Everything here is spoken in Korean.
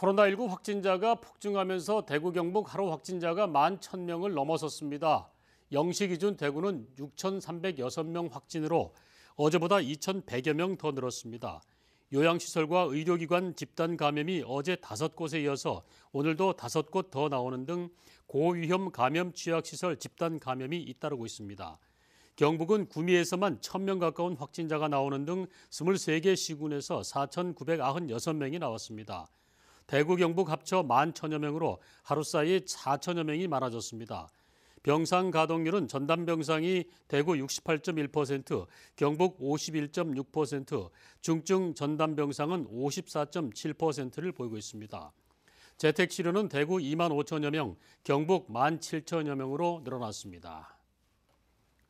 코로나19 확진자가 폭증하면서 대구 경북 하루 확진자가 1만 1000명을 넘어섰습니다. 영시 기준 대구는 6,306명 확진으로 어제보다 2,100여 명 더 늘었습니다. 요양시설과 의료기관 집단 감염이 어제 다섯 곳에 이어서 오늘도 다섯 곳 더 나오는 등 고위험 감염 취약시설 집단 감염이 잇따르고 있습니다. 경북은 구미에서만 1,000명 가까운 확진자가 나오는 등 23개 시군에서 4,996명이 나왔습니다. 대구 경북 합쳐 1만 천여 명으로 하루 사이 4천여 명이 많아졌습니다. 병상 가동률은 전담 병상이 대구 68.1%, 경북 51.6%, 중증 전담 병상은 54.7%를 보이고 있습니다. 재택 치료는 대구 2만 5천여 명, 경북 1만 7천여 명으로 늘어났습니다.